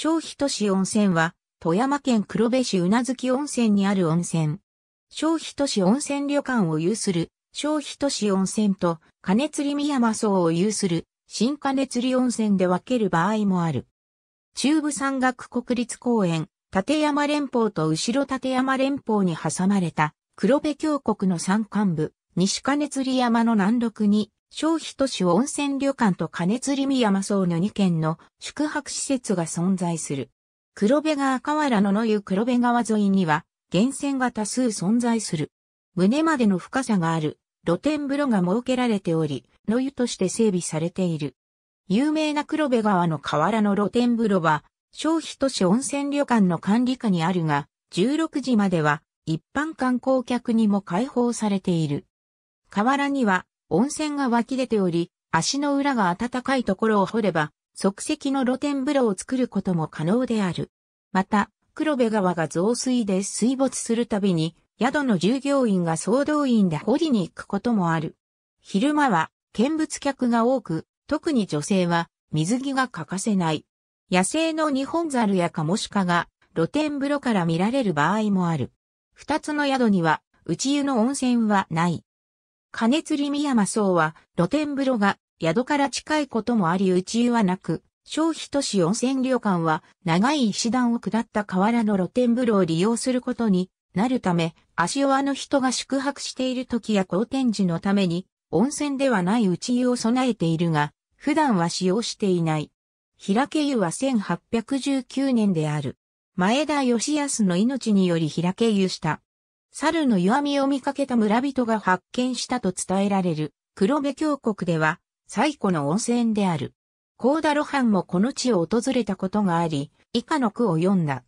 小日市温泉は、富山県黒部市宇奈月温泉にある温泉。小日市温泉旅館を有する、小日市温泉と、金釣り美山荘を有する、新金釣り温泉で分ける場合もある。中部山岳国立公園、立山連峰と後ろ立山連峰に挟まれた、黒部峡谷の山間部、西金釣り山の南麓に、消費都市温泉旅館と金釣り三山荘の2軒の宿泊施設が存在する。黒部川河原野湯黒部川沿いには、源泉が多数存在する。胸までの深さがある露天風呂が設けられており、野湯として整備されている。有名な黒部川の河原の露天風呂は、消費都市温泉旅館の管理下にあるが、16時までは一般観光客にも開放されている。河原には温泉が湧き出ており、足の裏が暖かいところを掘れば、即席の露天風呂を作ることも可能である。また、黒部川が増水で水没するたびに、宿の従業員が総動員で掘りに行くこともある。昼間は見物客が多く、特に女性は水着が欠かせない。野生のニホンザルやカモシカが露天風呂から見られる場合もある。二つの宿には内湯の温泉はない。金釣り宮間荘は露天風呂が宿から近いこともあり内湯はなく、消費都市温泉旅館は長い石段を下った河原の露天風呂を利用することになるため、足弱の人が宿泊している時や好天時のために、温泉ではない内湯を備えているが、普段は使用していない。平家湯は1819年である。前田義康の命により平家湯した。猿の弱みを見かけた村人が発見したと伝えられる黒部峡谷では最古の温泉である。高田露伴もこの地を訪れたことがあり、以下の句を読んだ。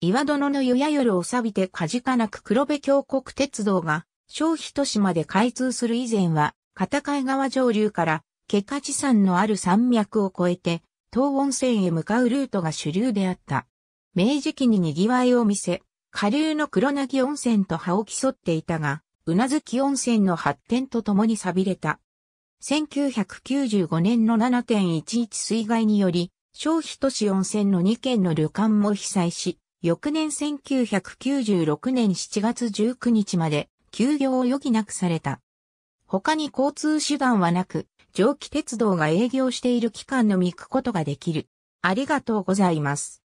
岩殿の夜や夜を錆びてかじかなく黒部峡谷鉄道が小日都市まで開通する以前は、片貝川上流から、ケカ地山のある山脈を越えて、東温泉へ向かうルートが主流であった。明治期に賑わいを見せ、下流の黒なぎ温泉と葉を競っていたが、うなずき温泉の発展とともに錆びれた。1995年の7.11水害により、小費都市温泉の2軒の旅館も被災し、翌年1996年7月19日まで休業を余儀なくされた。他に交通手段はなく、蒸気鉄道が営業している期間のみ行くことができる。ありがとうございます。